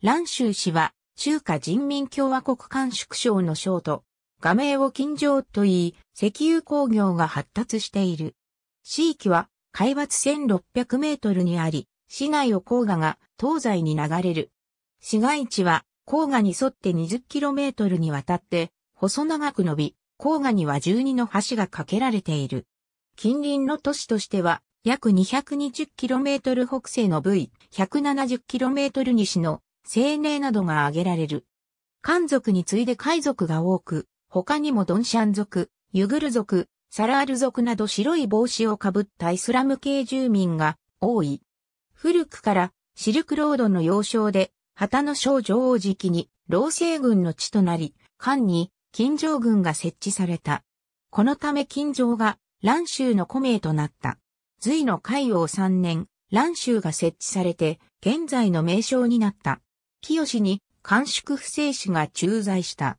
蘭州市は、中華人民共和国官縮省の省都、画名を金城と言い、石油工業が発達している。市域は、海抜1600メートルにあり、市内を黄河が東西に流れる。市街地は、黄河に沿って20キロメートルにわたって、細長く伸び、黄河には12の橋が架けられている。近隣の都市としては、約2 2 0トル北西の部位、1 7 0トル西の青年などが挙げられる。漢族に次いで海族が多く、他にもドンシャン族、ユグル族、サラール族など白い帽子をかぶったイスラム系住民が多い。古くからシルクロードの要衝で、旗の少女王時期に老政軍の地となり、漢に金城軍が設置された。このため金城が蘭州の古名となった。隋の海王3年、蘭州が設置されて、現在の名称になった。清に甘粛不正氏が駐在した。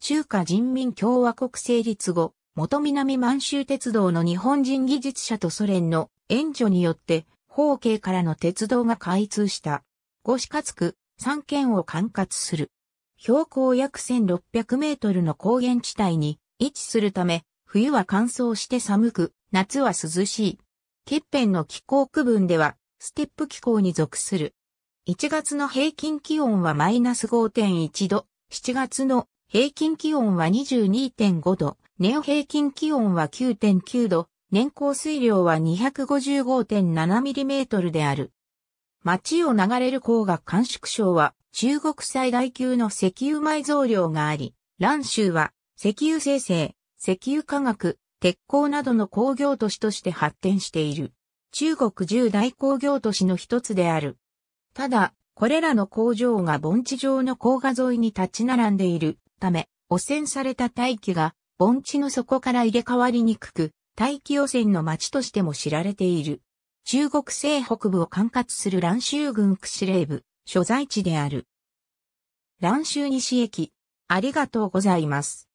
中華人民共和国成立後、元南満州鉄道の日本人技術者とソ連の援助によって、方形からの鉄道が開通した。五市かつく、三県を管轄する。標高約1600メートルの高原地帯に位置するため、冬は乾燥して寒く、夏は涼しい。欠片の気候区分では、ステップ気候に属する。1月の平均気温はマイナス5.1度、7月の平均気温は22.5度、年平均気温は9.9度、年降水量は2 5 5 7トルである。町を流れる黄河甘粛省は中国最大級の石油埋蔵量があり、蘭州は石油生成、石油化学、鉄鋼などの工業都市として発展している。中国十大工業都市の一つである。ただ、これらの工場が盆地上の高画沿いに立ち並んでいるため、汚染された大気が盆地の底から入れ替わりにくく、大気汚染の町としても知られている。中国西北部を管轄する蘭州郡区司令部、所在地である。蘭州西駅、ありがとうございます。